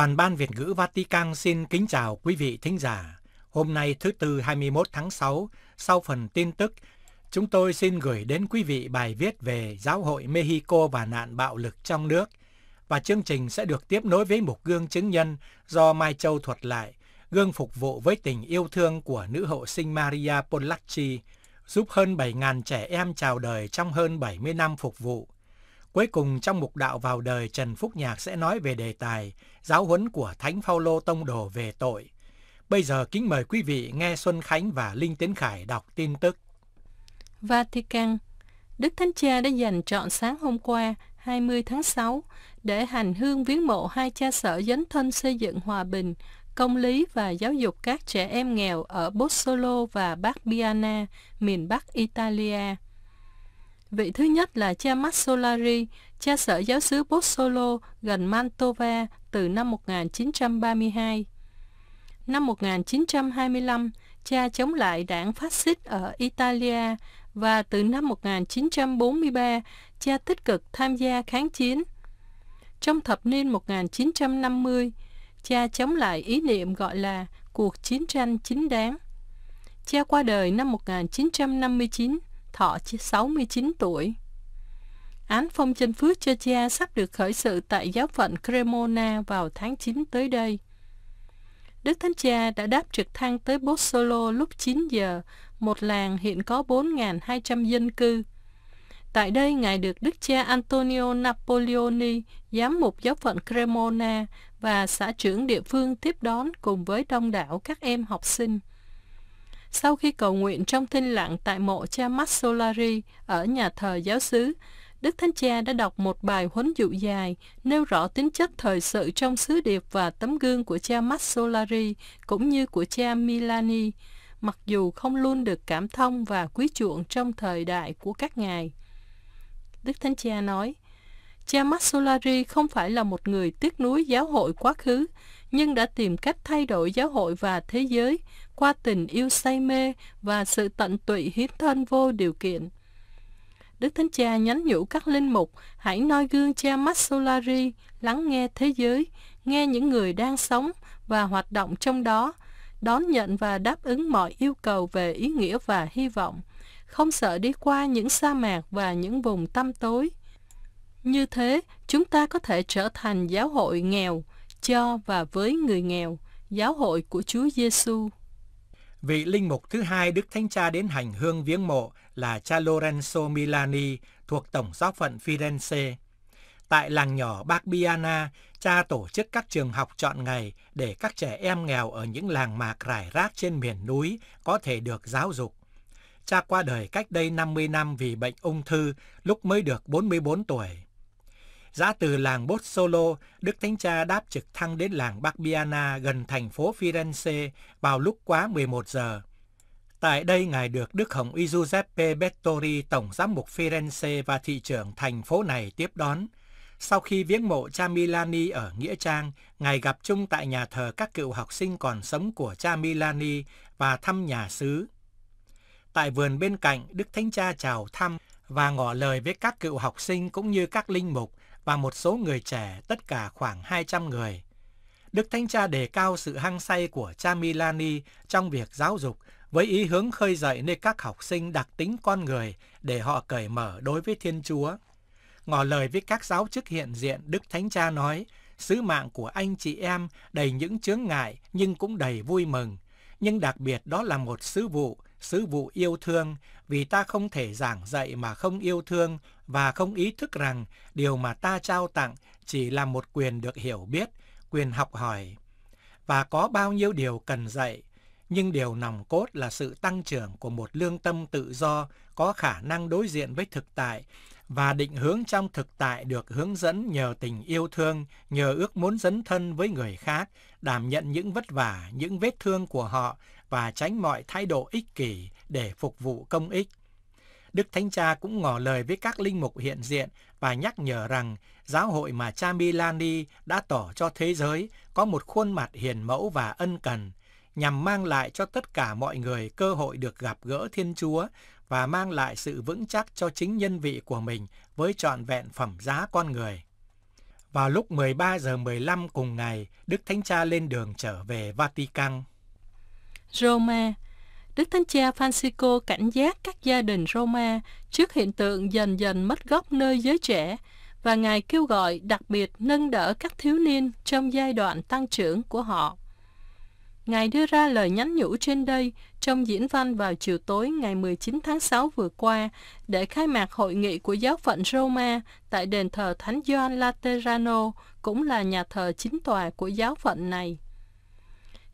Toàn ban Việt ngữ Vatican xin kính chào quý vị thính giả. Hôm nay thứ tư 21 tháng 6, sau phần tin tức, chúng tôi xin gửi đến quý vị bài viết về Giáo hội Mexico và nạn bạo lực trong nước. Và chương trình sẽ được tiếp nối với một gương chứng nhân do Mai Châu thuật lại, gương phục vụ với tình yêu thương của nữ hộ sinh Maria Polacci, giúp hơn 7.000 trẻ em chào đời trong hơn 70 năm phục vụ. Cuối cùng trong mục đạo vào đời Trần Phúc Nhạc sẽ nói về đề tài giáo huấn của Thánh Phaolô tông đồ về tội. Bây giờ kính mời quý vị nghe Xuân Khánh và Linh Tiến Khải đọc tin tức. Vatican Đức Thánh Cha đã dành trọn sáng hôm qua, 20 tháng 6, để hành hương viếng mộ hai cha sở dấn thân xây dựng hòa bình, công lý và giáo dục các trẻ em nghèo ở Bossolo và Barbiana, miền Bắc Italia. Vị thứ nhất là cha Massolari, cha sở giáo xứ Bossolo gần Mantova từ năm 1932. Năm 1925, cha chống lại đảng phát xít ở Italia và từ năm 1943, cha tích cực tham gia kháng chiến. Trong thập niên 1950, cha chống lại ý niệm gọi là cuộc chiến tranh chính đáng. Cha qua đời năm 1959, thọ 69 tuổi. Án phong chân phước cho cha sắp được khởi sự tại giáo phận Cremona vào tháng 9 tới đây. Đức Thánh Cha đã đáp trực thăng tới Bossolo lúc 9 giờ, một làng hiện có 4.200 dân cư. Tại đây, Ngài được Đức Cha Antonio Napoleoni, giám mục giáo phận Cremona và xã trưởng địa phương tiếp đón cùng với đông đảo các em học sinh. Sau khi cầu nguyện trong thinh lặng tại mộ cha Massolari ở nhà thờ giáo xứ, Đức Thánh Cha đã đọc một bài huấn dụ dài, nêu rõ tính chất thời sự trong sứ điệp và tấm gương của cha Massolari cũng như của cha Milani, mặc dù không luôn được cảm thông và quý chuộng trong thời đại của các ngài. Đức Thánh Cha nói, Cha Massolari không phải là một người tiếc nuối giáo hội quá khứ, nhưng đã tìm cách thay đổi giáo hội và thế giới qua tình yêu say mê và sự tận tụy hiến thân vô điều kiện. Đức Thánh Cha nhắn nhủ các linh mục hãy noi gương cha Massolari, lắng nghe thế giới, nghe những người đang sống và hoạt động trong đó, đón nhận và đáp ứng mọi yêu cầu về ý nghĩa và hy vọng, không sợ đi qua những sa mạc và những vùng tăm tối. Như thế, chúng ta có thể trở thành giáo hội nghèo, cho và với người nghèo, giáo hội của Chúa Giêsu. Vị linh mục thứ hai Đức Thánh Cha đến hành hương viếng mộ là cha Lorenzo Milani thuộc Tổng giáo phận Firenze. Tại làng nhỏ Bagbiana, cha tổ chức các trường học chọn ngày để các trẻ em nghèo ở những làng mạc rải rác trên miền núi có thể được giáo dục. Cha qua đời cách đây 50 năm vì bệnh ung thư lúc mới được 44 tuổi. Giá từ làng Solo, Đức Thánh Cha đáp trực thăng đến làng Barbiana gần thành phố Firenze vào lúc quá 11 giờ. Tại đây, Ngài được Đức Hồng Y Giuseppe Bettori, Tổng giám mục Firenze và thị trưởng thành phố này tiếp đón. Sau khi viếng mộ cha Milani ở Nghĩa Trang, Ngài gặp chung tại nhà thờ các cựu học sinh còn sống của cha Milani và thăm nhà xứ. Tại vườn bên cạnh, Đức Thánh Cha chào thăm và ngỏ lời với các cựu học sinh cũng như các linh mục và một số người trẻ, tất cả khoảng 200 người. Đức Thánh Cha đề cao sự hăng say của cha Milani trong việc giáo dục với ý hướng khơi dậy nơi các học sinh đặc tính con người để họ cởi mở đối với Thiên Chúa. Ngỏ lời với các giáo chức hiện diện, Đức Thánh Cha nói, sứ mạng của anh chị em đầy những chướng ngại nhưng cũng đầy vui mừng. Nhưng đặc biệt đó là một sứ vụ sứ vụ yêu thương vì ta không thể giảng dạy mà không yêu thương và không ý thức rằng điều mà ta trao tặng chỉ là một quyền được hiểu biết, quyền học hỏi. Và có bao nhiêu điều cần dạy, nhưng điều nòng cốt là sự tăng trưởng của một lương tâm tự do có khả năng đối diện với thực tại và định hướng trong thực tại được hướng dẫn nhờ tình yêu thương, nhờ ước muốn dấn thân với người khác, đảm nhận những vất vả, những vết thương của họ và tránh mọi thái độ ích kỷ để phục vụ công ích. Đức Thánh Cha cũng ngỏ lời với các linh mục hiện diện và nhắc nhở rằng giáo hội mà cha Milani đã tỏ cho thế giới có một khuôn mặt hiền mẫu và ân cần, nhằm mang lại cho tất cả mọi người cơ hội được gặp gỡ Thiên Chúa và mang lại sự vững chắc cho chính nhân vị của mình với trọn vẹn phẩm giá con người. Vào lúc 13 giờ 15 cùng ngày, Đức Thánh Cha lên đường trở về Vatican. Roma Đức Thánh Cha Francisco cảnh giác các gia đình Roma trước hiện tượng dần dần mất gốc nơi giới trẻ và Ngài kêu gọi đặc biệt nâng đỡ các thiếu niên trong giai đoạn tăng trưởng của họ. Ngài đưa ra lời nhắn nhủ trên đây trong diễn văn vào chiều tối ngày 19 tháng 6 vừa qua để khai mạc hội nghị của giáo phận Roma tại đền thờ Thánh Gioan Laterano, cũng là nhà thờ chính tòa của giáo phận này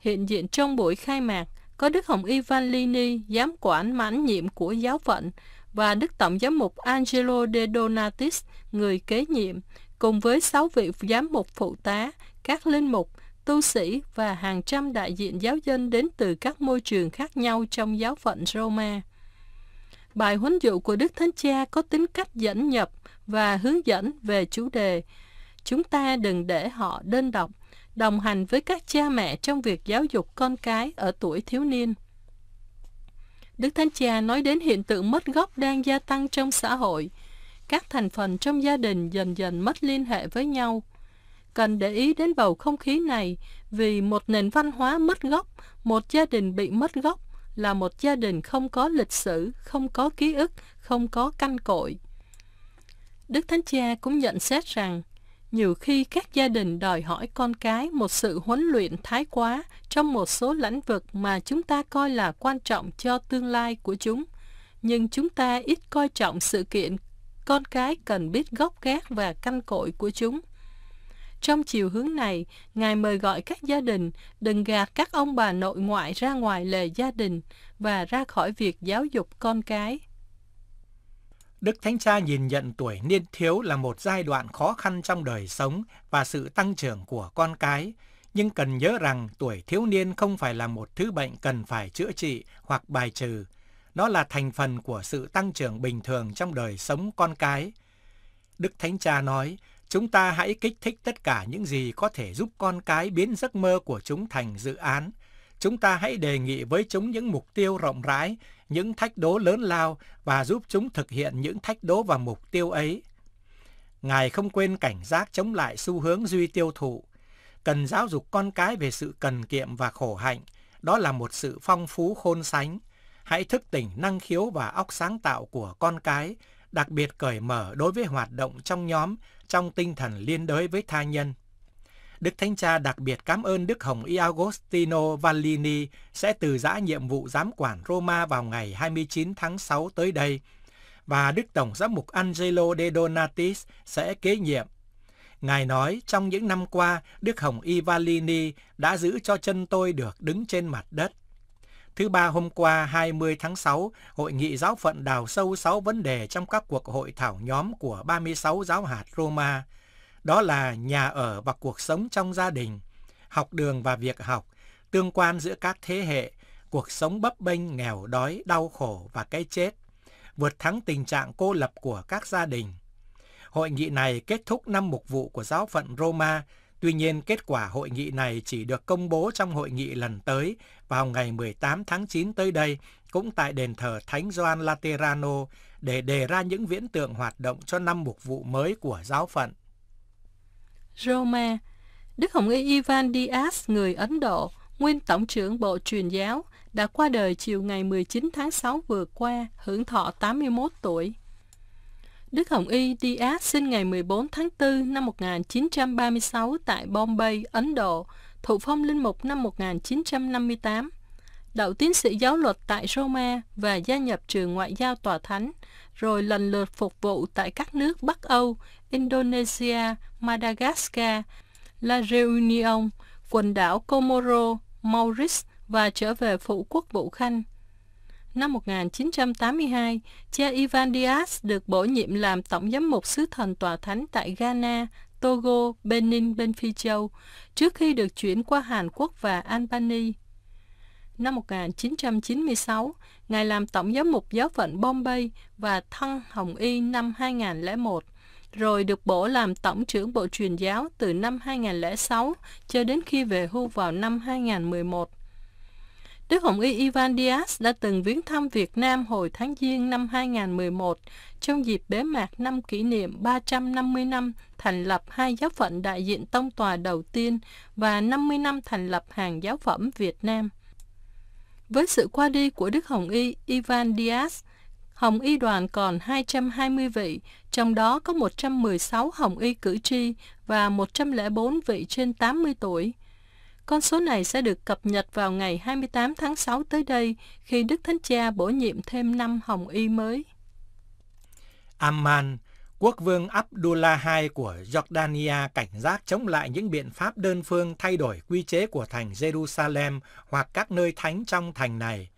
hiện diện trong buổi khai mạc có Đức Hồng Y Lini, giám quản mãn nhiệm của giáo phận, và Đức Tổng giám mục Angelo de Donatis, người kế nhiệm, cùng với sáu vị giám mục phụ tá, các linh mục, tu sĩ và hàng trăm đại diện giáo dân đến từ các môi trường khác nhau trong giáo phận Roma. Bài huấn dụ của Đức Thánh Cha có tính cách dẫn nhập và hướng dẫn về chủ đề Chúng ta đừng để họ đơn độc, đồng hành với các cha mẹ trong việc giáo dục con cái ở tuổi thiếu niên. Đức Thánh Cha nói đến hiện tượng mất gốc đang gia tăng trong xã hội. Các thành phần trong gia đình dần dần mất liên hệ với nhau. Cần để ý đến bầu không khí này vì một nền văn hóa mất gốc, một gia đình bị mất gốc là một gia đình không có lịch sử, không có ký ức, không có căn cội. Đức Thánh Cha cũng nhận xét rằng nhiều khi các gia đình đòi hỏi con cái một sự huấn luyện thái quá trong một số lĩnh vực mà chúng ta coi là quan trọng cho tương lai của chúng nhưng chúng ta ít coi trọng sự kiện con cái cần biết gốc gác và căn cội của chúng trong chiều hướng này ngài mời gọi các gia đình đừng gạt các ông bà nội ngoại ra ngoài lề gia đình và ra khỏi việc giáo dục con cái Đức Thánh Cha nhìn nhận tuổi niên thiếu là một giai đoạn khó khăn trong đời sống và sự tăng trưởng của con cái, nhưng cần nhớ rằng tuổi thiếu niên không phải là một thứ bệnh cần phải chữa trị hoặc bài trừ. Nó là thành phần của sự tăng trưởng bình thường trong đời sống con cái. Đức Thánh Cha nói, chúng ta hãy kích thích tất cả những gì có thể giúp con cái biến giấc mơ của chúng thành dự án, chúng ta hãy đề nghị với chúng những mục tiêu rộng rãi, những thách đố lớn lao và giúp chúng thực hiện những thách đố và mục tiêu ấy. Ngài không quên cảnh giác chống lại xu hướng duy tiêu thụ. Cần giáo dục con cái về sự cần kiệm và khổ hạnh, đó là một sự phong phú khôn sánh. Hãy thức tỉnh năng khiếu và óc sáng tạo của con cái, đặc biệt cởi mở đối với hoạt động trong nhóm, trong tinh thần liên đới với tha nhân. Đức Thánh Cha đặc biệt cảm ơn Đức Hồng Y Agostino Vallini sẽ từ giã nhiệm vụ giám quản Roma vào ngày 29 tháng 6 tới đây, và Đức Tổng giám mục Angelo De Donatis sẽ kế nhiệm. Ngài nói, trong những năm qua, Đức Hồng Y Vallini đã giữ cho chân tôi được đứng trên mặt đất. Thứ ba hôm qua 20 tháng 6, Hội nghị giáo phận đào sâu 6 vấn đề trong các cuộc hội thảo nhóm của 36 giáo hạt Roma – đó là nhà ở và cuộc sống trong gia đình, học đường và việc học, tương quan giữa các thế hệ, cuộc sống bấp bênh, nghèo đói, đau khổ và cái chết, vượt thắng tình trạng cô lập của các gia đình. Hội nghị này kết thúc năm mục vụ của giáo phận Roma, tuy nhiên kết quả hội nghị này chỉ được công bố trong hội nghị lần tới vào ngày 18 tháng 9 tới đây, cũng tại đền thờ Thánh Gioan Laterano để đề ra những viễn tượng hoạt động cho năm mục vụ mới của giáo phận. Roma. Đức Hồng Y Ivan Diaz, người Ấn Độ, nguyên Tổng trưởng Bộ Truyền giáo, đã qua đời chiều ngày 19 tháng 6 vừa qua, hưởng thọ 81 tuổi. Đức Hồng Y Diaz sinh ngày 14 tháng 4 năm 1936 tại Bombay, Ấn Độ, thụ phong linh mục năm 1958. Đậu tiến sĩ giáo luật tại Roma và gia nhập trường ngoại giao tòa thánh, rồi lần lượt phục vụ tại các nước Bắc Âu, Indonesia, Madagascar, La Réunion, quần đảo Comoro, Maurice và trở về phụ quốc vũ Khanh. Năm 1982, cha Ivan Dias được bổ nhiệm làm Tổng giám mục Sứ thần Tòa Thánh tại Ghana, Togo, Benin bên Phi Châu, trước khi được chuyển qua Hàn Quốc và Albany. Năm 1996, Ngài làm Tổng giám mục giáo phận Bombay và thăng Hồng Y năm 2001 rồi được bổ làm Tổng trưởng Bộ Truyền giáo từ năm 2006 cho đến khi về hưu vào năm 2011. Đức Hồng Y Ivan Diaz đã từng viếng thăm Việt Nam hồi tháng Giêng năm 2011 trong dịp bế mạc năm kỷ niệm 350 năm thành lập hai giáo phận đại diện tông tòa đầu tiên và 50 năm thành lập hàng giáo phẩm Việt Nam. Với sự qua đi của Đức Hồng Y Ivan Diaz, Hồng Y đoàn còn 220 vị, trong đó có 116 Hồng Y cử tri và 104 vị trên 80 tuổi. Con số này sẽ được cập nhật vào ngày 28 tháng 6 tới đây khi Đức Thánh Cha bổ nhiệm thêm 5 Hồng Y mới. Amman, quốc vương Abdullah II của Jordania cảnh giác chống lại những biện pháp đơn phương thay đổi quy chế của thành Jerusalem hoặc các nơi thánh trong thành này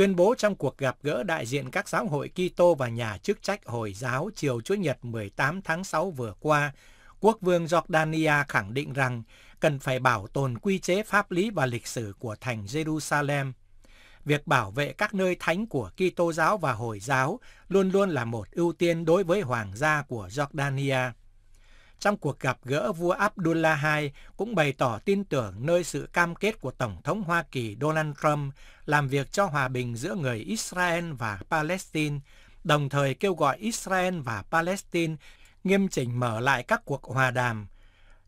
tuyên bố trong cuộc gặp gỡ đại diện các giáo hội Kitô và nhà chức trách Hồi giáo chiều Chúa nhật 18 tháng 6 vừa qua, Quốc vương Jordania khẳng định rằng cần phải bảo tồn quy chế pháp lý và lịch sử của thành Jerusalem. Việc bảo vệ các nơi thánh của Kitô giáo và Hồi giáo luôn luôn là một ưu tiên đối với hoàng gia của Jordania trong cuộc gặp gỡ vua Abdullah II cũng bày tỏ tin tưởng nơi sự cam kết của Tổng thống Hoa Kỳ Donald Trump làm việc cho hòa bình giữa người Israel và Palestine, đồng thời kêu gọi Israel và Palestine nghiêm chỉnh mở lại các cuộc hòa đàm.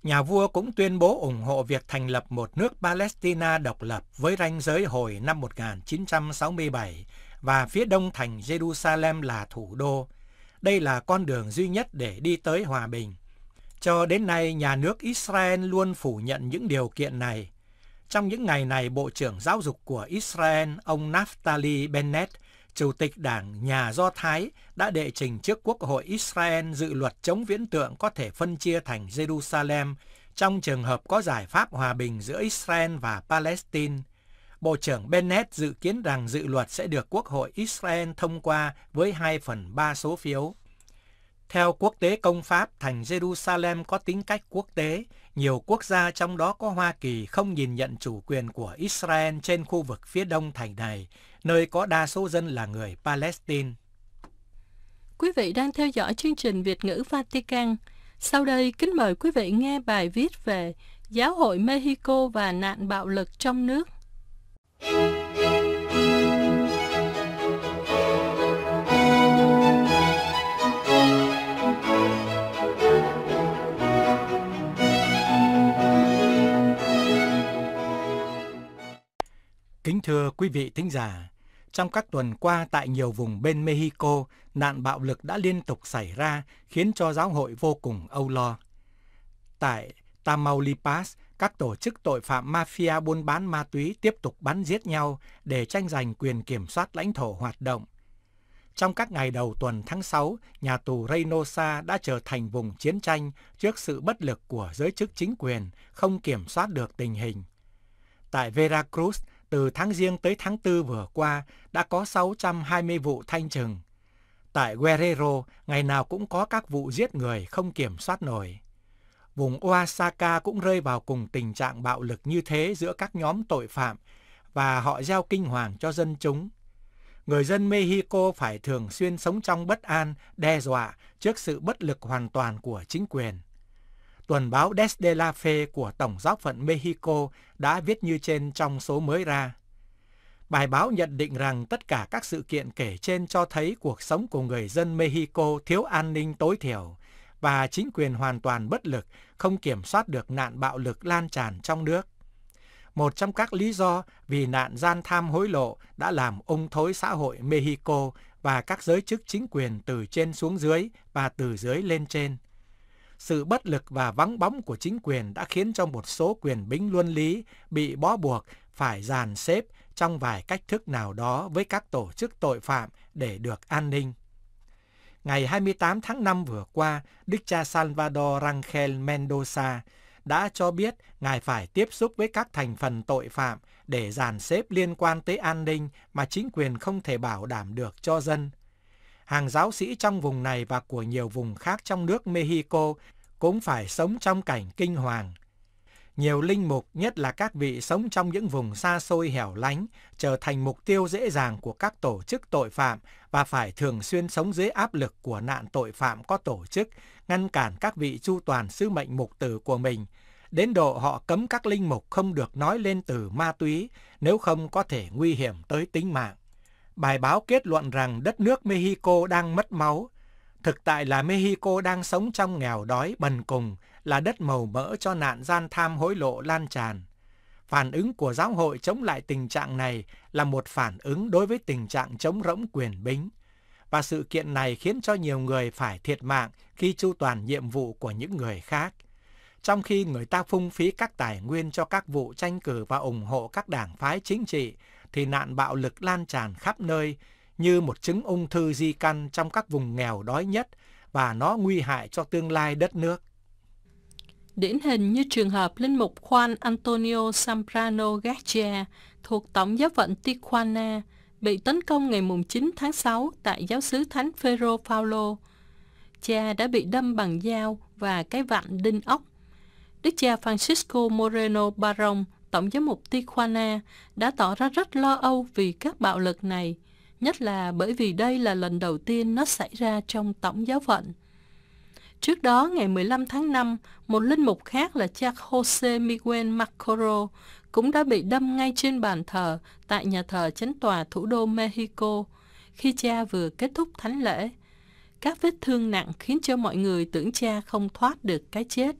Nhà vua cũng tuyên bố ủng hộ việc thành lập một nước Palestine độc lập với ranh giới hồi năm 1967 và phía đông thành Jerusalem là thủ đô. Đây là con đường duy nhất để đi tới hòa bình. Cho đến nay, nhà nước Israel luôn phủ nhận những điều kiện này trong những ngày này, Bộ trưởng Giáo dục của Israel, ông Naftali Bennett, Chủ tịch Đảng Nhà Do Thái đã đệ trình trước Quốc hội Israel dự luật chống viễn tượng có thể phân chia thành Jerusalem trong trường hợp có giải pháp hòa bình giữa Israel và Palestine. Bộ trưởng Bennett dự kiến rằng dự luật sẽ được Quốc hội Israel thông qua với 2 phần 3 số phiếu. Theo quốc tế công pháp, thành Jerusalem có tính cách quốc tế, nhiều quốc gia trong đó có Hoa Kỳ không nhìn nhận chủ quyền của Israel trên khu vực phía đông thành này, nơi có đa số dân là người Palestine. Quý vị đang theo dõi chương trình Việt ngữ Vatican. Sau đây, kính mời quý vị nghe bài viết về Giáo hội Mexico và nạn bạo lực trong nước. Kính thưa quý vị thính giả, trong các tuần qua tại nhiều vùng bên Mexico, nạn bạo lực đã liên tục xảy ra khiến cho giáo hội vô cùng âu lo. Tại Tamaulipas, các tổ chức tội phạm mafia buôn bán ma túy tiếp tục bắn giết nhau để tranh giành quyền kiểm soát lãnh thổ hoạt động. Trong các ngày đầu tuần tháng 6, nhà tù Reynosa đã trở thành vùng chiến tranh trước sự bất lực của giới chức chính quyền không kiểm soát được tình hình. Tại Veracruz, từ tháng Giêng tới tháng Tư vừa qua đã có 620 vụ thanh trừng. Tại Guerrero, ngày nào cũng có các vụ giết người không kiểm soát nổi. Vùng Oaxaca cũng rơi vào cùng tình trạng bạo lực như thế giữa các nhóm tội phạm và họ gieo kinh hoàng cho dân chúng. Người dân Mexico phải thường xuyên sống trong bất an, đe dọa trước sự bất lực hoàn toàn của chính quyền tuần báo Des de la Fe của Tổng giáo phận Mexico đã viết như trên trong số mới ra. Bài báo nhận định rằng tất cả các sự kiện kể trên cho thấy cuộc sống của người dân Mexico thiếu an ninh tối thiểu và chính quyền hoàn toàn bất lực, không kiểm soát được nạn bạo lực lan tràn trong nước. Một trong các lý do vì nạn gian tham hối lộ đã làm ung thối xã hội Mexico và các giới chức chính quyền từ trên xuống dưới và từ dưới lên trên – sự bất lực và vắng bóng của chính quyền đã khiến cho một số quyền bính luân lý bị bó buộc phải dàn xếp trong vài cách thức nào đó với các tổ chức tội phạm để được an ninh. Ngày 28 tháng 5 vừa qua, Đức cha Salvador Rangel Mendoza đã cho biết ngài phải tiếp xúc với các thành phần tội phạm để dàn xếp liên quan tới an ninh mà chính quyền không thể bảo đảm được cho dân hàng giáo sĩ trong vùng này và của nhiều vùng khác trong nước Mexico cũng phải sống trong cảnh kinh hoàng. Nhiều linh mục, nhất là các vị sống trong những vùng xa xôi hẻo lánh, trở thành mục tiêu dễ dàng của các tổ chức tội phạm và phải thường xuyên sống dưới áp lực của nạn tội phạm có tổ chức, ngăn cản các vị chu toàn sứ mệnh mục tử của mình. Đến độ họ cấm các linh mục không được nói lên từ ma túy, nếu không có thể nguy hiểm tới tính mạng. Bài báo kết luận rằng đất nước Mexico đang mất máu. Thực tại là Mexico đang sống trong nghèo đói bần cùng, là đất màu mỡ cho nạn gian tham hối lộ lan tràn. Phản ứng của giáo hội chống lại tình trạng này là một phản ứng đối với tình trạng chống rỗng quyền bính. Và sự kiện này khiến cho nhiều người phải thiệt mạng khi chu toàn nhiệm vụ của những người khác. Trong khi người ta phung phí các tài nguyên cho các vụ tranh cử và ủng hộ các đảng phái chính trị, thì nạn bạo lực lan tràn khắp nơi như một chứng ung thư di căn trong các vùng nghèo đói nhất và nó nguy hại cho tương lai đất nước. Điển hình như trường hợp linh mục Juan Antonio Samprano Garcia thuộc Tổng giáo phận Tijuana bị tấn công ngày 9 tháng 6 tại giáo sứ Thánh Phêrô Paulo. Cha đã bị đâm bằng dao và cái vặn đinh ốc. Đức cha Francisco Moreno Barong Tổng giám mục Tijuana đã tỏ ra rất lo âu vì các bạo lực này, nhất là bởi vì đây là lần đầu tiên nó xảy ra trong tổng giáo phận. Trước đó, ngày 15 tháng 5, một linh mục khác là cha Jose Miguel Macoro cũng đã bị đâm ngay trên bàn thờ tại nhà thờ chánh tòa thủ đô Mexico khi cha vừa kết thúc thánh lễ. Các vết thương nặng khiến cho mọi người tưởng cha không thoát được cái chết.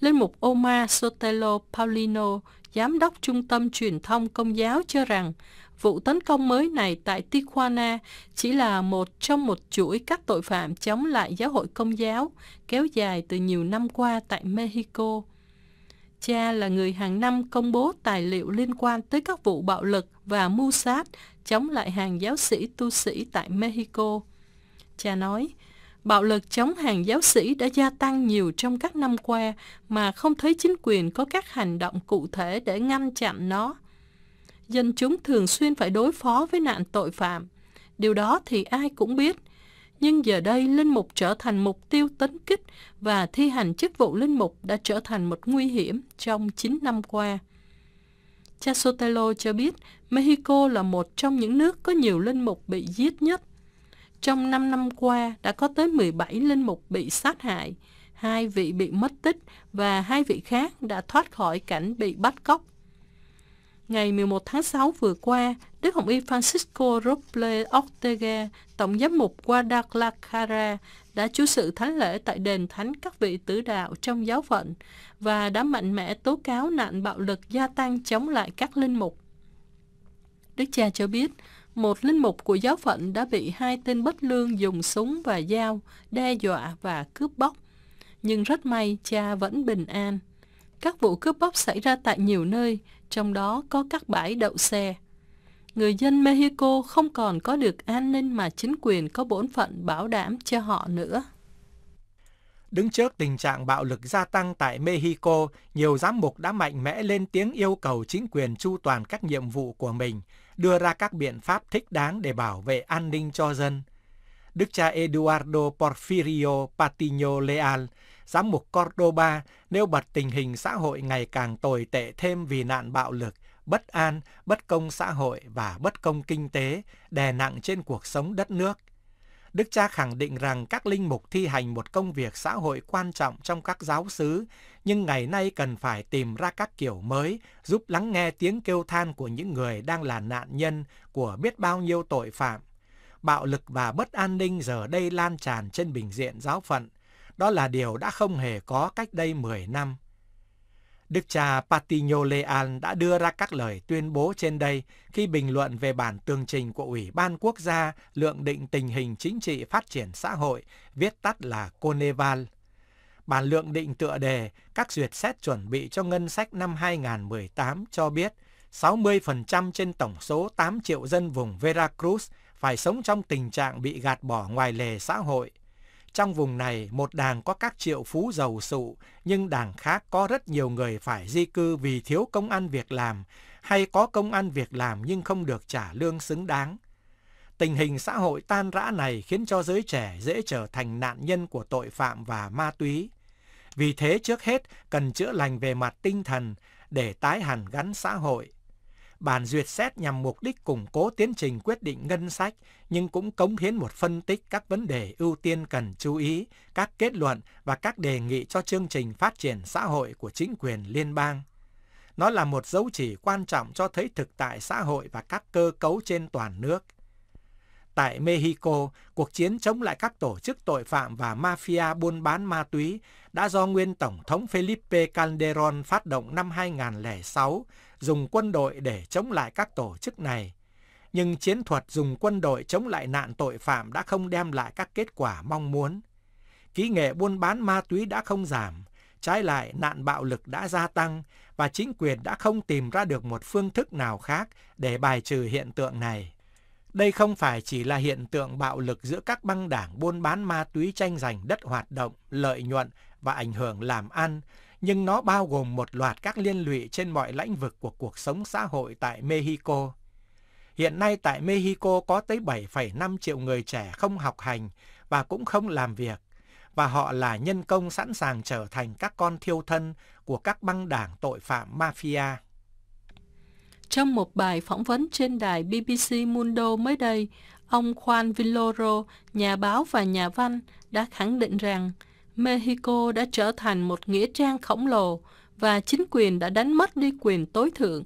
Linh mục Omar Sotelo Paulino, giám đốc trung tâm truyền thông công giáo cho rằng vụ tấn công mới này tại Tijuana chỉ là một trong một chuỗi các tội phạm chống lại giáo hội công giáo kéo dài từ nhiều năm qua tại Mexico. Cha là người hàng năm công bố tài liệu liên quan tới các vụ bạo lực và mưu sát chống lại hàng giáo sĩ tu sĩ tại Mexico. Cha nói, Bạo lực chống hàng giáo sĩ đã gia tăng nhiều trong các năm qua mà không thấy chính quyền có các hành động cụ thể để ngăn chặn nó. Dân chúng thường xuyên phải đối phó với nạn tội phạm. Điều đó thì ai cũng biết. Nhưng giờ đây linh mục trở thành mục tiêu tấn kích và thi hành chức vụ linh mục đã trở thành một nguy hiểm trong 9 năm qua. Cha Sotelo cho biết Mexico là một trong những nước có nhiều linh mục bị giết nhất trong 5 năm qua, đã có tới 17 linh mục bị sát hại, hai vị bị mất tích và hai vị khác đã thoát khỏi cảnh bị bắt cóc. Ngày 11 tháng 6 vừa qua, Đức Hồng Y Francisco Robles Ortega, Tổng giám mục Guadalajara, đã chú sự thánh lễ tại đền thánh các vị tử đạo trong giáo phận và đã mạnh mẽ tố cáo nạn bạo lực gia tăng chống lại các linh mục. Đức cha cho biết, một linh mục của giáo phận đã bị hai tên bất lương dùng súng và dao đe dọa và cướp bóc. Nhưng rất may cha vẫn bình an. Các vụ cướp bóc xảy ra tại nhiều nơi, trong đó có các bãi đậu xe. Người dân Mexico không còn có được an ninh mà chính quyền có bổn phận bảo đảm cho họ nữa. Đứng trước tình trạng bạo lực gia tăng tại Mexico, nhiều giám mục đã mạnh mẽ lên tiếng yêu cầu chính quyền chu toàn các nhiệm vụ của mình đưa ra các biện pháp thích đáng để bảo vệ an ninh cho dân. Đức cha Eduardo Porfirio Patino Leal, giám mục Cordoba, nêu bật tình hình xã hội ngày càng tồi tệ thêm vì nạn bạo lực, bất an, bất công xã hội và bất công kinh tế, đè nặng trên cuộc sống đất nước. Đức cha khẳng định rằng các linh mục thi hành một công việc xã hội quan trọng trong các giáo xứ nhưng ngày nay cần phải tìm ra các kiểu mới giúp lắng nghe tiếng kêu than của những người đang là nạn nhân của biết bao nhiêu tội phạm. Bạo lực và bất an ninh giờ đây lan tràn trên bình diện giáo phận. Đó là điều đã không hề có cách đây 10 năm. Đức cha Patino Leal đã đưa ra các lời tuyên bố trên đây khi bình luận về bản tường trình của Ủy ban Quốc gia lượng định tình hình chính trị phát triển xã hội, viết tắt là Coneval bàn lượng định tựa đề các duyệt xét chuẩn bị cho ngân sách năm 2018 cho biết 60% trên tổng số 8 triệu dân vùng Veracruz phải sống trong tình trạng bị gạt bỏ ngoài lề xã hội. Trong vùng này, một đảng có các triệu phú giàu sụ, nhưng đảng khác có rất nhiều người phải di cư vì thiếu công ăn việc làm, hay có công ăn việc làm nhưng không được trả lương xứng đáng. Tình hình xã hội tan rã này khiến cho giới trẻ dễ trở thành nạn nhân của tội phạm và ma túy. Vì thế trước hết cần chữa lành về mặt tinh thần để tái hàn gắn xã hội. Bản duyệt xét nhằm mục đích củng cố tiến trình quyết định ngân sách nhưng cũng cống hiến một phân tích các vấn đề ưu tiên cần chú ý, các kết luận và các đề nghị cho chương trình phát triển xã hội của chính quyền liên bang. Nó là một dấu chỉ quan trọng cho thấy thực tại xã hội và các cơ cấu trên toàn nước – Tại Mexico, cuộc chiến chống lại các tổ chức tội phạm và mafia buôn bán ma túy đã do nguyên Tổng thống Felipe Calderon phát động năm 2006, dùng quân đội để chống lại các tổ chức này. Nhưng chiến thuật dùng quân đội chống lại nạn tội phạm đã không đem lại các kết quả mong muốn. Kỹ nghệ buôn bán ma túy đã không giảm, trái lại nạn bạo lực đã gia tăng và chính quyền đã không tìm ra được một phương thức nào khác để bài trừ hiện tượng này. Đây không phải chỉ là hiện tượng bạo lực giữa các băng đảng buôn bán ma túy tranh giành đất hoạt động, lợi nhuận và ảnh hưởng làm ăn, nhưng nó bao gồm một loạt các liên lụy trên mọi lĩnh vực của cuộc sống xã hội tại Mexico. Hiện nay tại Mexico có tới 7,5 triệu người trẻ không học hành và cũng không làm việc, và họ là nhân công sẵn sàng trở thành các con thiêu thân của các băng đảng tội phạm mafia. Trong một bài phỏng vấn trên đài BBC Mundo mới đây, ông Juan Villoro, nhà báo và nhà văn, đã khẳng định rằng Mexico đã trở thành một nghĩa trang khổng lồ và chính quyền đã đánh mất đi quyền tối thượng.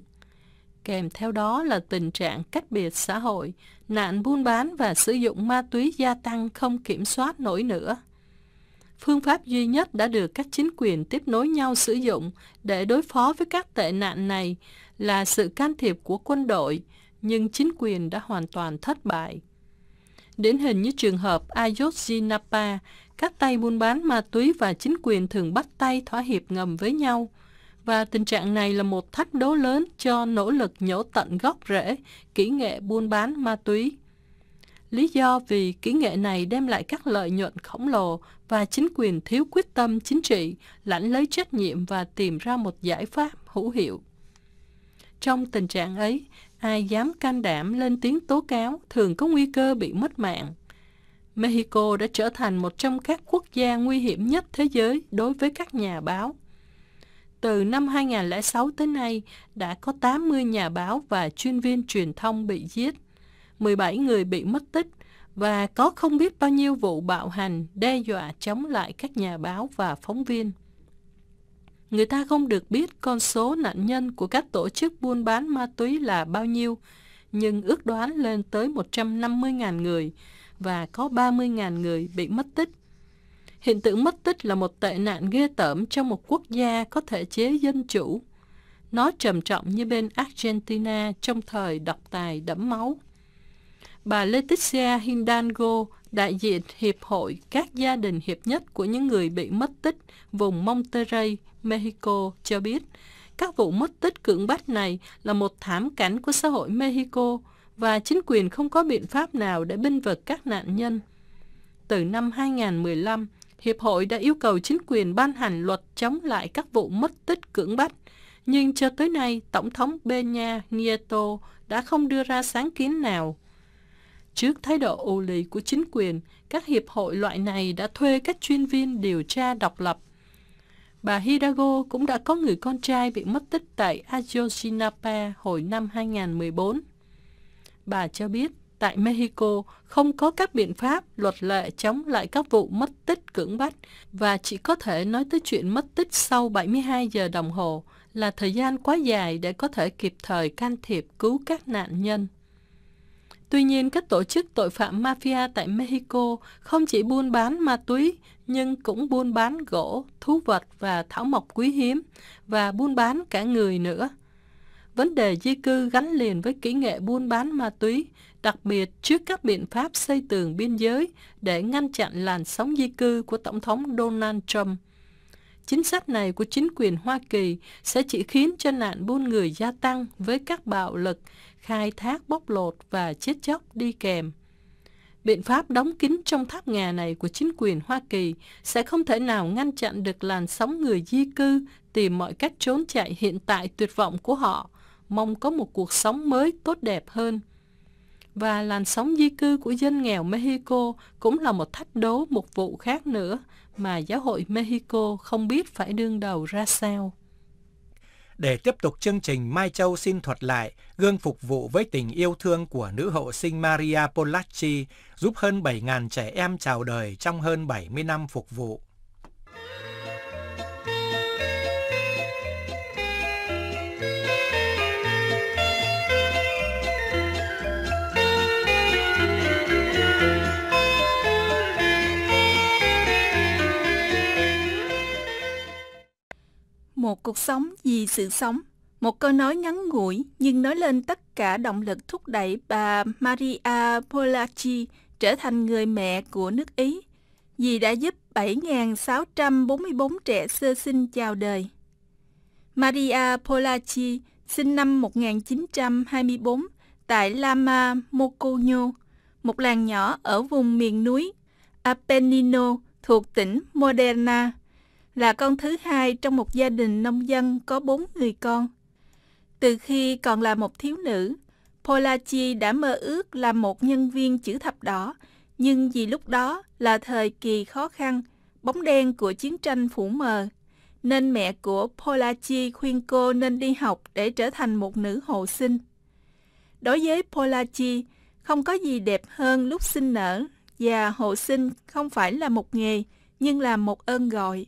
Kèm theo đó là tình trạng cách biệt xã hội, nạn buôn bán và sử dụng ma túy gia tăng không kiểm soát nổi nữa. Phương pháp duy nhất đã được các chính quyền tiếp nối nhau sử dụng để đối phó với các tệ nạn này là sự can thiệp của quân đội, nhưng chính quyền đã hoàn toàn thất bại. Điển hình như trường hợp Ayotzinapa, các tay buôn bán ma túy và chính quyền thường bắt tay thỏa hiệp ngầm với nhau, và tình trạng này là một thách đố lớn cho nỗ lực nhổ tận gốc rễ kỹ nghệ buôn bán ma túy. Lý do vì kỹ nghệ này đem lại các lợi nhuận khổng lồ và chính quyền thiếu quyết tâm chính trị, lãnh lấy trách nhiệm và tìm ra một giải pháp hữu hiệu. Trong tình trạng ấy, ai dám can đảm lên tiếng tố cáo thường có nguy cơ bị mất mạng. Mexico đã trở thành một trong các quốc gia nguy hiểm nhất thế giới đối với các nhà báo. Từ năm 2006 tới nay, đã có 80 nhà báo và chuyên viên truyền thông bị giết, 17 người bị mất tích và có không biết bao nhiêu vụ bạo hành đe dọa chống lại các nhà báo và phóng viên người ta không được biết con số nạn nhân của các tổ chức buôn bán ma túy là bao nhiêu, nhưng ước đoán lên tới 150.000 người và có 30.000 người bị mất tích. Hiện tượng mất tích là một tệ nạn ghê tởm trong một quốc gia có thể chế dân chủ. Nó trầm trọng như bên Argentina trong thời độc tài đẫm máu. Bà Leticia Hidalgo, đại diện Hiệp hội các gia đình hiệp nhất của những người bị mất tích vùng Monterrey, Mexico cho biết, các vụ mất tích cưỡng bắt này là một thảm cảnh của xã hội Mexico và chính quyền không có biện pháp nào để binh vực các nạn nhân. Từ năm 2015, Hiệp hội đã yêu cầu chính quyền ban hành luật chống lại các vụ mất tích cưỡng bắt, nhưng cho tới nay, Tổng thống Peña Nieto đã không đưa ra sáng kiến nào. Trước thái độ ồ lì của chính quyền, các hiệp hội loại này đã thuê các chuyên viên điều tra độc lập Bà Hidalgo cũng đã có người con trai bị mất tích tại Ayotzinapa hồi năm 2014. Bà cho biết, tại Mexico không có các biện pháp luật lệ chống lại các vụ mất tích cưỡng bắt và chỉ có thể nói tới chuyện mất tích sau 72 giờ đồng hồ là thời gian quá dài để có thể kịp thời can thiệp cứu các nạn nhân. Tuy nhiên, các tổ chức tội phạm mafia tại Mexico không chỉ buôn bán ma túy nhưng cũng buôn bán gỗ, thú vật và thảo mộc quý hiếm, và buôn bán cả người nữa. Vấn đề di cư gắn liền với kỹ nghệ buôn bán ma túy, đặc biệt trước các biện pháp xây tường biên giới để ngăn chặn làn sóng di cư của Tổng thống Donald Trump. Chính sách này của chính quyền Hoa Kỳ sẽ chỉ khiến cho nạn buôn người gia tăng với các bạo lực, khai thác bóc lột và chết chóc đi kèm biện pháp đóng kín trong tháp ngà này của chính quyền Hoa Kỳ sẽ không thể nào ngăn chặn được làn sóng người di cư tìm mọi cách trốn chạy hiện tại tuyệt vọng của họ, mong có một cuộc sống mới tốt đẹp hơn. Và làn sóng di cư của dân nghèo Mexico cũng là một thách đố một vụ khác nữa mà giáo hội Mexico không biết phải đương đầu ra sao để tiếp tục chương trình Mai Châu xin thuật lại gương phục vụ với tình yêu thương của nữ hậu sinh Maria Polacci giúp hơn 7.000 trẻ em chào đời trong hơn 70 năm phục vụ. Một cuộc sống vì sự sống. Một câu nói ngắn ngủi nhưng nói lên tất cả động lực thúc đẩy bà Maria Polacci trở thành người mẹ của nước Ý. Vì đã giúp 7.644 trẻ sơ sinh chào đời. Maria Polacci sinh năm 1924 tại Lama Mocogno, một làng nhỏ ở vùng miền núi Apennino thuộc tỉnh Moderna, là con thứ hai trong một gia đình nông dân có bốn người con. Từ khi còn là một thiếu nữ, Polachi đã mơ ước làm một nhân viên chữ thập đỏ, nhưng vì lúc đó là thời kỳ khó khăn, bóng đen của chiến tranh phủ mờ, nên mẹ của Polachi khuyên cô nên đi học để trở thành một nữ hộ sinh. Đối với Polachi, không có gì đẹp hơn lúc sinh nở và hộ sinh không phải là một nghề nhưng là một ơn gọi.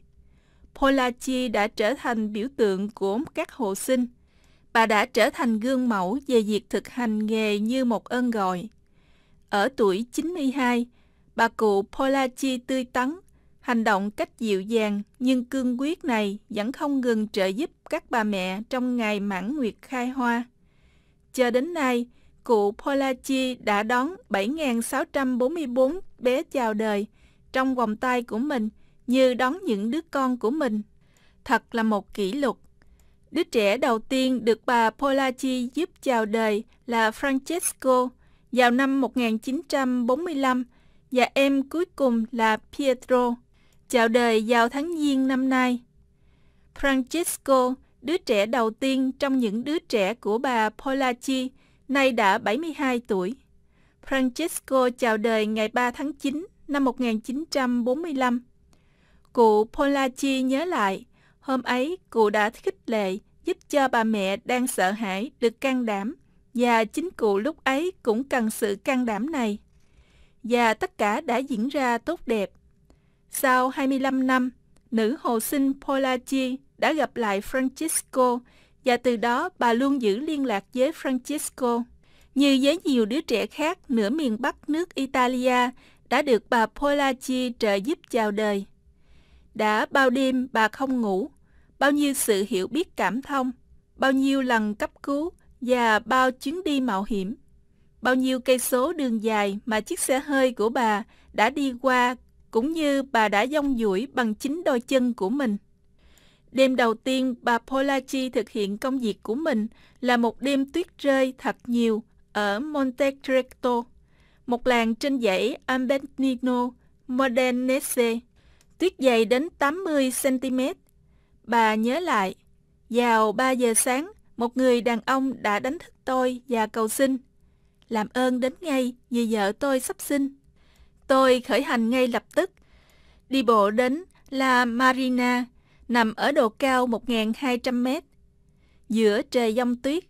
Polachi đã trở thành biểu tượng của các hộ sinh. Bà đã trở thành gương mẫu về việc thực hành nghề như một ơn gọi. Ở tuổi 92, bà cụ Polachi tươi tắn, hành động cách dịu dàng nhưng cương quyết này vẫn không ngừng trợ giúp các bà mẹ trong ngày mãn nguyệt khai hoa. Cho đến nay, cụ Polachi đã đón 7.644 bé chào đời trong vòng tay của mình – như đón những đứa con của mình. Thật là một kỷ lục. Đứa trẻ đầu tiên được bà Polacci giúp chào đời là Francesco vào năm 1945 và em cuối cùng là Pietro, chào đời vào tháng Giêng năm nay. Francesco, đứa trẻ đầu tiên trong những đứa trẻ của bà Polacci, nay đã 72 tuổi. Francesco chào đời ngày 3 tháng 9 năm 1945. Cụ Polachi nhớ lại, hôm ấy cụ đã khích lệ giúp cho bà mẹ đang sợ hãi được can đảm và chính cụ lúc ấy cũng cần sự can đảm này. Và tất cả đã diễn ra tốt đẹp. Sau 25 năm, nữ hồ sinh Polachi đã gặp lại Francisco và từ đó bà luôn giữ liên lạc với Francisco. Như với nhiều đứa trẻ khác nửa miền Bắc nước Italia đã được bà Polachi trợ giúp chào đời. Đã bao đêm bà không ngủ, bao nhiêu sự hiểu biết cảm thông, bao nhiêu lần cấp cứu và bao chuyến đi mạo hiểm. Bao nhiêu cây số đường dài mà chiếc xe hơi của bà đã đi qua cũng như bà đã dông duỗi bằng chính đôi chân của mình. Đêm đầu tiên bà Polachi thực hiện công việc của mình là một đêm tuyết rơi thật nhiều ở Monte Cristo, một làng trên dãy Ambenino, Modenese. Tuyết dày đến 80cm. Bà nhớ lại, vào 3 giờ sáng, một người đàn ông đã đánh thức tôi và cầu xin. Làm ơn đến ngay vì vợ tôi sắp sinh. Tôi khởi hành ngay lập tức. Đi bộ đến La Marina, nằm ở độ cao 1.200 mét, giữa trời dông tuyết.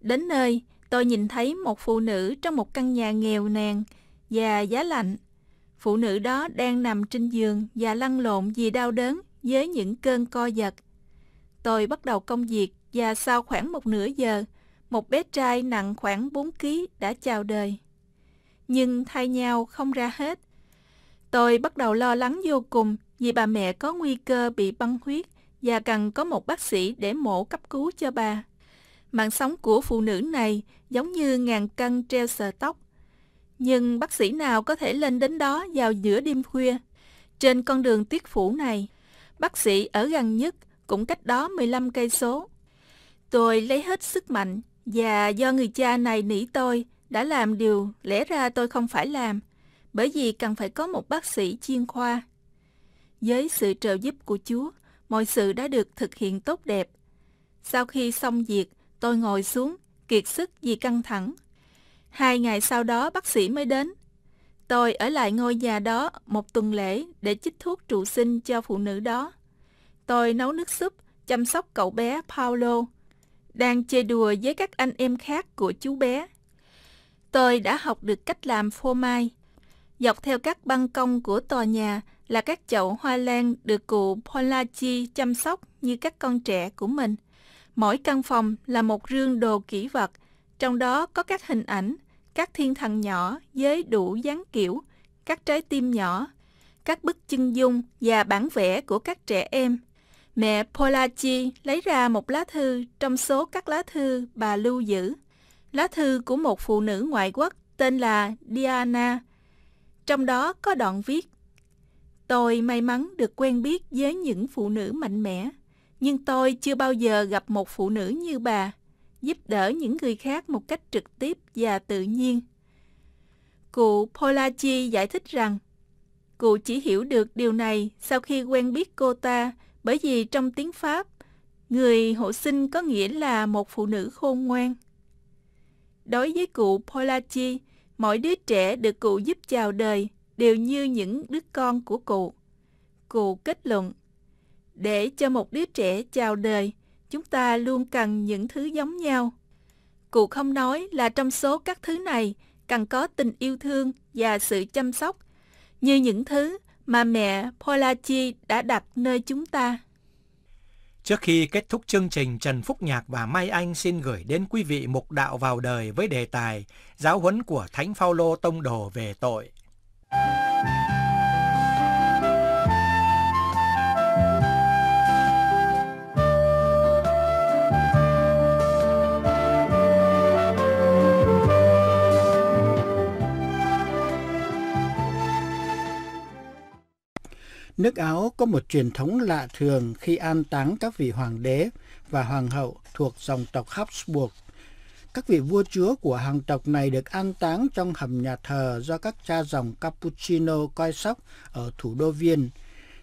Đến nơi, tôi nhìn thấy một phụ nữ trong một căn nhà nghèo nàn và giá lạnh. Phụ nữ đó đang nằm trên giường và lăn lộn vì đau đớn với những cơn co giật. Tôi bắt đầu công việc và sau khoảng một nửa giờ, một bé trai nặng khoảng 4 kg đã chào đời. Nhưng thay nhau không ra hết. Tôi bắt đầu lo lắng vô cùng vì bà mẹ có nguy cơ bị băng huyết và cần có một bác sĩ để mổ cấp cứu cho bà. Mạng sống của phụ nữ này giống như ngàn cân treo sợi tóc. Nhưng bác sĩ nào có thể lên đến đó vào giữa đêm khuya? Trên con đường tuyết phủ này, bác sĩ ở gần nhất cũng cách đó 15 cây số. Tôi lấy hết sức mạnh và do người cha này nỉ tôi đã làm điều lẽ ra tôi không phải làm, bởi vì cần phải có một bác sĩ chuyên khoa. Với sự trợ giúp của Chúa, mọi sự đã được thực hiện tốt đẹp. Sau khi xong việc, tôi ngồi xuống, kiệt sức vì căng thẳng, Hai ngày sau đó bác sĩ mới đến. Tôi ở lại ngôi nhà đó một tuần lễ để chích thuốc trụ sinh cho phụ nữ đó. Tôi nấu nước súp, chăm sóc cậu bé paulo đang chơi đùa với các anh em khác của chú bé. Tôi đã học được cách làm phô mai. Dọc theo các ban công của tòa nhà là các chậu hoa lan được cụ Polachi chăm sóc như các con trẻ của mình. Mỗi căn phòng là một rương đồ kỹ vật, trong đó có các hình ảnh, các thiên thần nhỏ với đủ dáng kiểu, các trái tim nhỏ, các bức chân dung và bản vẽ của các trẻ em. Mẹ Polachi lấy ra một lá thư trong số các lá thư bà lưu giữ. Lá thư của một phụ nữ ngoại quốc tên là Diana. Trong đó có đoạn viết Tôi may mắn được quen biết với những phụ nữ mạnh mẽ, nhưng tôi chưa bao giờ gặp một phụ nữ như bà giúp đỡ những người khác một cách trực tiếp và tự nhiên. Cụ Polachi giải thích rằng, cụ chỉ hiểu được điều này sau khi quen biết cô ta bởi vì trong tiếng Pháp, người hộ sinh có nghĩa là một phụ nữ khôn ngoan. Đối với cụ Polachi, mỗi đứa trẻ được cụ giúp chào đời đều như những đứa con của cụ. Cụ kết luận, để cho một đứa trẻ chào đời, chúng ta luôn cần những thứ giống nhau. Cụ không nói là trong số các thứ này cần có tình yêu thương và sự chăm sóc, như những thứ mà mẹ Polachi đã đặt nơi chúng ta. Trước khi kết thúc chương trình, Trần Phúc Nhạc và Mai Anh xin gửi đến quý vị một đạo vào đời với đề tài Giáo huấn của Thánh Phaolô Tông Đồ về tội. Nước Áo có một truyền thống lạ thường khi an táng các vị hoàng đế và hoàng hậu thuộc dòng tộc Habsburg. Các vị vua chúa của hàng tộc này được an táng trong hầm nhà thờ do các cha dòng Cappuccino coi sóc ở thủ đô Viên.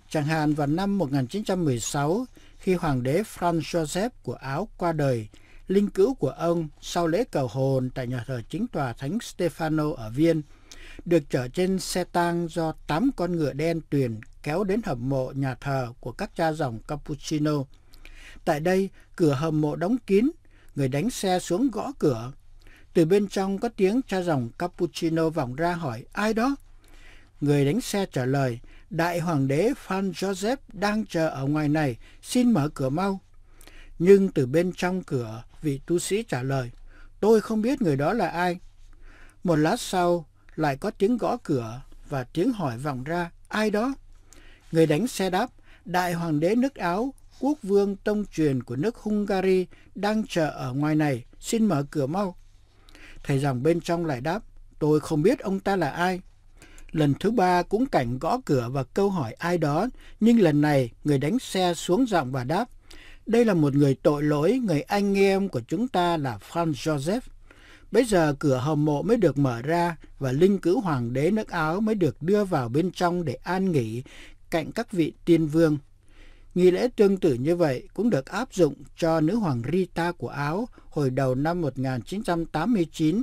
Chẳng hạn vào năm 1916, khi hoàng đế Franz Joseph của Áo qua đời, linh cữu của ông sau lễ cầu hồn tại nhà thờ chính tòa Thánh Stefano ở Viên, được chở trên xe tang do tám con ngựa đen tuyền kéo đến hầm mộ nhà thờ của các cha dòng Cappuccino. Tại đây, cửa hầm mộ đóng kín, người đánh xe xuống gõ cửa. Từ bên trong có tiếng cha dòng Cappuccino vọng ra hỏi ai đó. Người đánh xe trả lời, Đại Hoàng đế Phan Joseph đang chờ ở ngoài này, xin mở cửa mau. Nhưng từ bên trong cửa, vị tu sĩ trả lời, tôi không biết người đó là ai. Một lát sau, lại có tiếng gõ cửa và tiếng hỏi vọng ra, ai đó? Người đánh xe đáp, đại hoàng đế nước Áo, quốc vương tông truyền của nước Hungary đang chờ ở ngoài này, xin mở cửa mau. Thầy rằng bên trong lại đáp, tôi không biết ông ta là ai. Lần thứ ba cũng cảnh gõ cửa và câu hỏi ai đó, nhưng lần này người đánh xe xuống giọng và đáp, đây là một người tội lỗi, người anh em của chúng ta là Franz Joseph. Bây giờ cửa hầm mộ mới được mở ra và linh cữu hoàng đế nước Áo mới được đưa vào bên trong để an nghỉ cạnh các vị tiên vương. Nghi lễ tương tự như vậy cũng được áp dụng cho nữ hoàng Rita của Áo hồi đầu năm 1989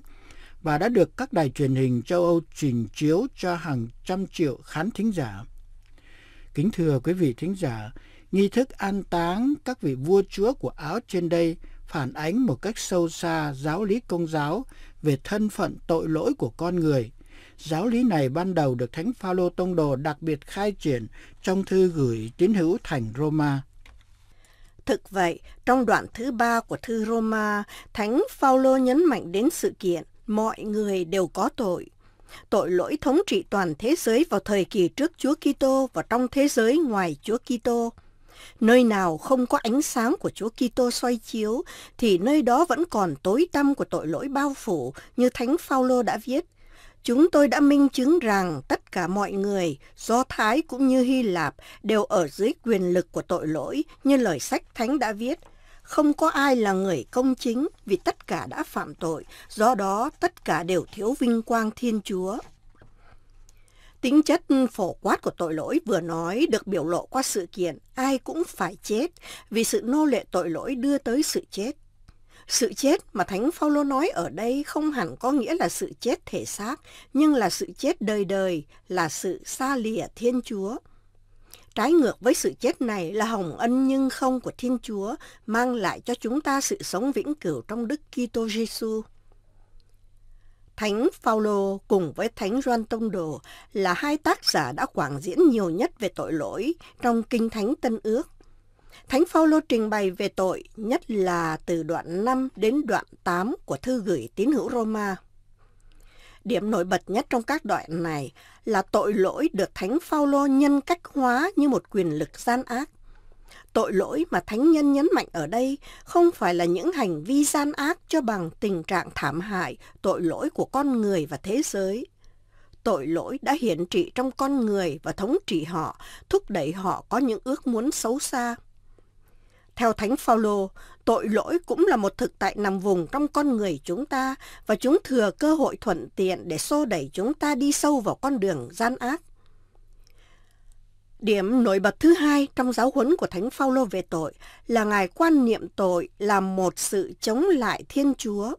và đã được các đài truyền hình châu Âu trình chiếu cho hàng trăm triệu khán thính giả. Kính thưa quý vị thính giả, nghi thức an táng các vị vua chúa của Áo trên đây phản ánh một cách sâu xa giáo lý công giáo về thân phận tội lỗi của con người Giáo lý này ban đầu được Thánh Phaolô Tông Đồ đặc biệt khai triển trong thư gửi tín hữu thành Roma. Thực vậy, trong đoạn thứ ba của thư Roma, Thánh Phaolô nhấn mạnh đến sự kiện mọi người đều có tội. Tội lỗi thống trị toàn thế giới vào thời kỳ trước Chúa Kitô và trong thế giới ngoài Chúa Kitô. Nơi nào không có ánh sáng của Chúa Kitô soi chiếu thì nơi đó vẫn còn tối tăm của tội lỗi bao phủ như Thánh Phaolô đã viết chúng tôi đã minh chứng rằng tất cả mọi người, Do Thái cũng như Hy Lạp, đều ở dưới quyền lực của tội lỗi như lời sách Thánh đã viết. Không có ai là người công chính vì tất cả đã phạm tội, do đó tất cả đều thiếu vinh quang Thiên Chúa. Tính chất phổ quát của tội lỗi vừa nói được biểu lộ qua sự kiện ai cũng phải chết vì sự nô lệ tội lỗi đưa tới sự chết. Sự chết mà Thánh Phaolô nói ở đây không hẳn có nghĩa là sự chết thể xác, nhưng là sự chết đời đời, là sự xa lìa Thiên Chúa. Trái ngược với sự chết này là hồng ân nhưng không của Thiên Chúa mang lại cho chúng ta sự sống vĩnh cửu trong Đức Kitô Giêsu. Thánh Phaolô cùng với Thánh Doan Tông Đồ là hai tác giả đã quảng diễn nhiều nhất về tội lỗi trong Kinh Thánh Tân Ước. Thánh Phaolô trình bày về tội, nhất là từ đoạn 5 đến đoạn 8 của thư gửi tín hữu Roma. Điểm nổi bật nhất trong các đoạn này là tội lỗi được Thánh Phaolô nhân cách hóa như một quyền lực gian ác. Tội lỗi mà thánh nhân nhấn mạnh ở đây không phải là những hành vi gian ác cho bằng tình trạng thảm hại, tội lỗi của con người và thế giới. Tội lỗi đã hiện trị trong con người và thống trị họ, thúc đẩy họ có những ước muốn xấu xa theo Thánh Phaolô, tội lỗi cũng là một thực tại nằm vùng trong con người chúng ta và chúng thừa cơ hội thuận tiện để xô đẩy chúng ta đi sâu vào con đường gian ác. Điểm nổi bật thứ hai trong giáo huấn của Thánh Phaolô về tội là ngài quan niệm tội là một sự chống lại Thiên Chúa.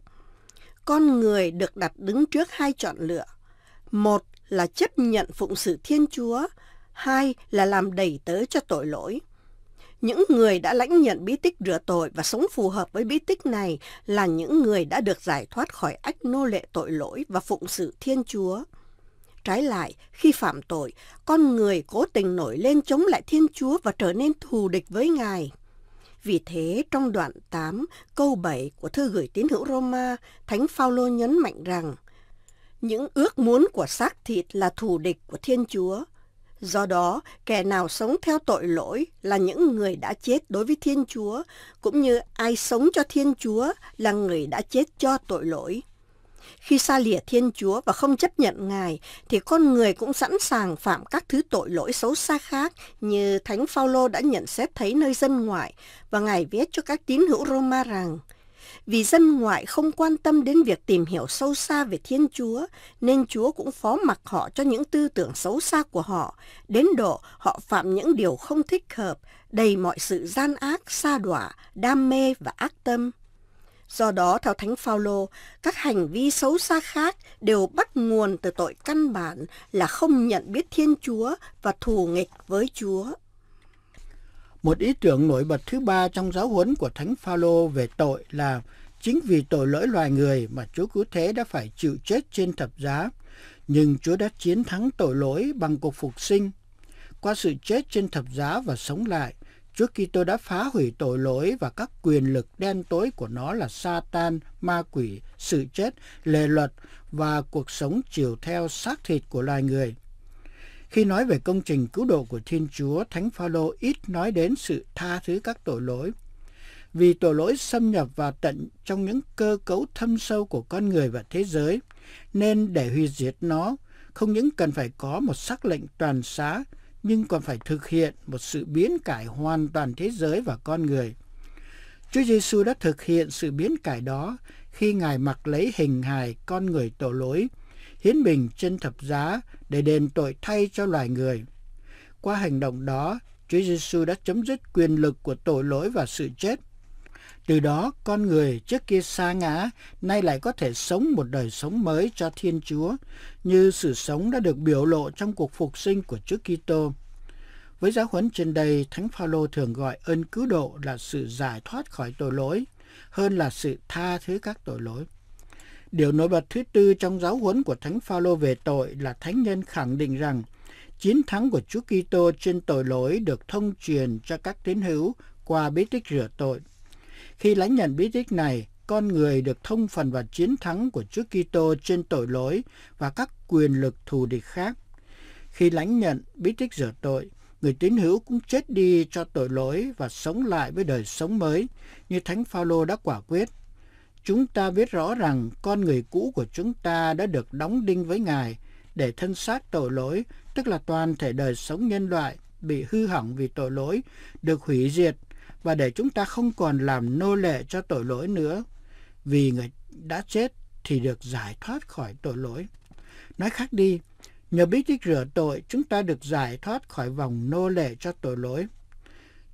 Con người được đặt đứng trước hai chọn lựa. Một là chấp nhận phụng sự Thiên Chúa, hai là làm đầy tớ cho tội lỗi. Những người đã lãnh nhận bí tích rửa tội và sống phù hợp với bí tích này là những người đã được giải thoát khỏi ách nô lệ tội lỗi và phụng sự Thiên Chúa. Trái lại, khi phạm tội, con người cố tình nổi lên chống lại Thiên Chúa và trở nên thù địch với Ngài. Vì thế, trong đoạn 8, câu 7 của thư gửi tín hữu Roma, Thánh Phaolô nhấn mạnh rằng những ước muốn của xác thịt là thù địch của Thiên Chúa Do đó, kẻ nào sống theo tội lỗi là những người đã chết đối với Thiên Chúa, cũng như ai sống cho Thiên Chúa là người đã chết cho tội lỗi. Khi xa lìa Thiên Chúa và không chấp nhận Ngài, thì con người cũng sẵn sàng phạm các thứ tội lỗi xấu xa khác như Thánh Phaolô đã nhận xét thấy nơi dân ngoại và Ngài viết cho các tín hữu Roma rằng – vì dân ngoại không quan tâm đến việc tìm hiểu sâu xa về Thiên Chúa, nên Chúa cũng phó mặc họ cho những tư tưởng xấu xa của họ, đến độ họ phạm những điều không thích hợp, đầy mọi sự gian ác, xa đọa, đam mê và ác tâm. Do đó, theo Thánh Phaolô, các hành vi xấu xa khác đều bắt nguồn từ tội căn bản là không nhận biết Thiên Chúa và thù nghịch với Chúa. Một ý tưởng nổi bật thứ ba trong giáo huấn của Thánh Phaolô về tội là chính vì tội lỗi loài người mà Chúa cứu thế đã phải chịu chết trên thập giá, nhưng Chúa đã chiến thắng tội lỗi bằng cuộc phục sinh. Qua sự chết trên thập giá và sống lại, Chúa Kitô đã phá hủy tội lỗi và các quyền lực đen tối của nó là Satan, ma quỷ, sự chết, lề luật và cuộc sống chiều theo xác thịt của loài người. Khi nói về công trình cứu độ của Thiên Chúa, Thánh Phaolô ít nói đến sự tha thứ các tội lỗi. Vì tội lỗi xâm nhập vào tận trong những cơ cấu thâm sâu của con người và thế giới, nên để hủy diệt nó, không những cần phải có một sắc lệnh toàn xá, nhưng còn phải thực hiện một sự biến cải hoàn toàn thế giới và con người. Chúa Giêsu đã thực hiện sự biến cải đó khi Ngài mặc lấy hình hài con người tội lỗi, hiến mình trên thập giá để đền tội thay cho loài người. Qua hành động đó, Chúa Giêsu đã chấm dứt quyền lực của tội lỗi và sự chết. Từ đó, con người trước kia xa ngã, nay lại có thể sống một đời sống mới cho Thiên Chúa, như sự sống đã được biểu lộ trong cuộc phục sinh của Chúa Kitô. Với giáo huấn trên đây, Thánh Phaolô thường gọi ơn cứu độ là sự giải thoát khỏi tội lỗi, hơn là sự tha thứ các tội lỗi. Điều nổi bật thứ tư trong giáo huấn của Thánh Phaolô về tội là thánh nhân khẳng định rằng chiến thắng của Chúa Kitô trên tội lỗi được thông truyền cho các tín hữu qua bí tích rửa tội. Khi lãnh nhận bí tích này, con người được thông phần vào chiến thắng của Chúa Kitô trên tội lỗi và các quyền lực thù địch khác. Khi lãnh nhận bí tích rửa tội, người tín hữu cũng chết đi cho tội lỗi và sống lại với đời sống mới như Thánh Phaolô đã quả quyết. Chúng ta biết rõ rằng con người cũ của chúng ta đã được đóng đinh với Ngài để thân xác tội lỗi, tức là toàn thể đời sống nhân loại bị hư hỏng vì tội lỗi, được hủy diệt và để chúng ta không còn làm nô lệ cho tội lỗi nữa. Vì người đã chết thì được giải thoát khỏi tội lỗi. Nói khác đi, nhờ bí tích rửa tội, chúng ta được giải thoát khỏi vòng nô lệ cho tội lỗi.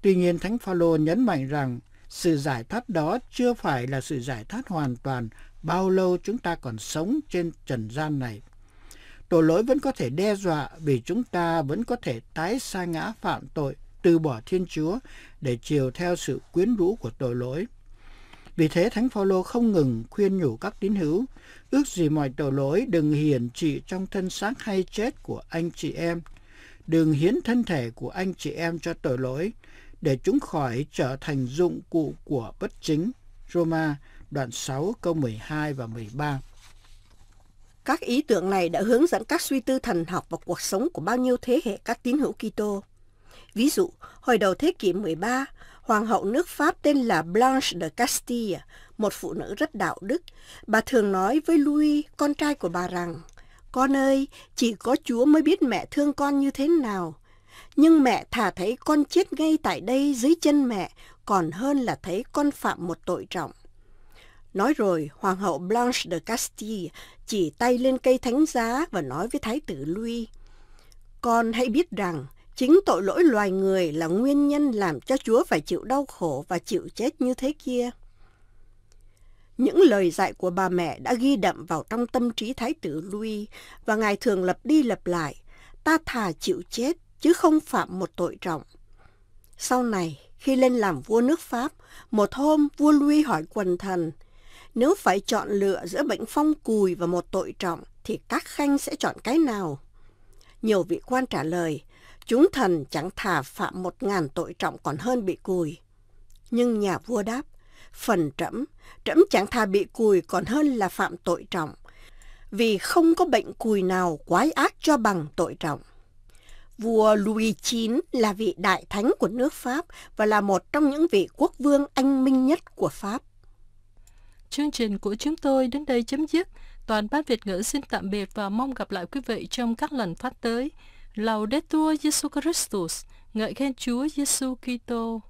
Tuy nhiên, Thánh Phaolô nhấn mạnh rằng sự giải thoát đó chưa phải là sự giải thoát hoàn toàn bao lâu chúng ta còn sống trên trần gian này. Tội lỗi vẫn có thể đe dọa vì chúng ta vẫn có thể tái sa ngã phạm tội, từ bỏ Thiên Chúa để chiều theo sự quyến rũ của tội lỗi. Vì thế Thánh Phaolô không ngừng khuyên nhủ các tín hữu, ước gì mọi tội lỗi đừng hiển trị trong thân xác hay chết của anh chị em, đừng hiến thân thể của anh chị em cho tội lỗi, để chúng khỏi trở thành dụng cụ của bất chính. Roma đoạn 6 câu 12 và 13. Các ý tưởng này đã hướng dẫn các suy tư thần học vào cuộc sống của bao nhiêu thế hệ các tín hữu Kitô. Ví dụ, hồi đầu thế kỷ 13, hoàng hậu nước Pháp tên là Blanche de Castille, một phụ nữ rất đạo đức. Bà thường nói với Louis, con trai của bà rằng, Con ơi, chỉ có Chúa mới biết mẹ thương con như thế nào nhưng mẹ thà thấy con chết ngay tại đây dưới chân mẹ còn hơn là thấy con phạm một tội trọng. Nói rồi, Hoàng hậu Blanche de Castille chỉ tay lên cây thánh giá và nói với Thái tử Louis, Con hãy biết rằng, chính tội lỗi loài người là nguyên nhân làm cho Chúa phải chịu đau khổ và chịu chết như thế kia. Những lời dạy của bà mẹ đã ghi đậm vào trong tâm trí Thái tử Louis và Ngài thường lập đi lập lại, ta thà chịu chết chứ không phạm một tội trọng. Sau này, khi lên làm vua nước Pháp, một hôm vua Louis hỏi quần thần, nếu phải chọn lựa giữa bệnh phong cùi và một tội trọng, thì các khanh sẽ chọn cái nào? Nhiều vị quan trả lời, chúng thần chẳng thà phạm một ngàn tội trọng còn hơn bị cùi. Nhưng nhà vua đáp, phần trẫm, trẫm chẳng thà bị cùi còn hơn là phạm tội trọng, vì không có bệnh cùi nào quái ác cho bằng tội trọng. Vua Louis IX là vị đại thánh của nước Pháp và là một trong những vị quốc vương anh minh nhất của Pháp. Chương trình của chúng tôi đến đây chấm dứt. Toàn ban Việt ngữ xin tạm biệt và mong gặp lại quý vị trong các lần phát tới. Laudetur Jesu Christus, ngợi khen Chúa Giêsu Kitô.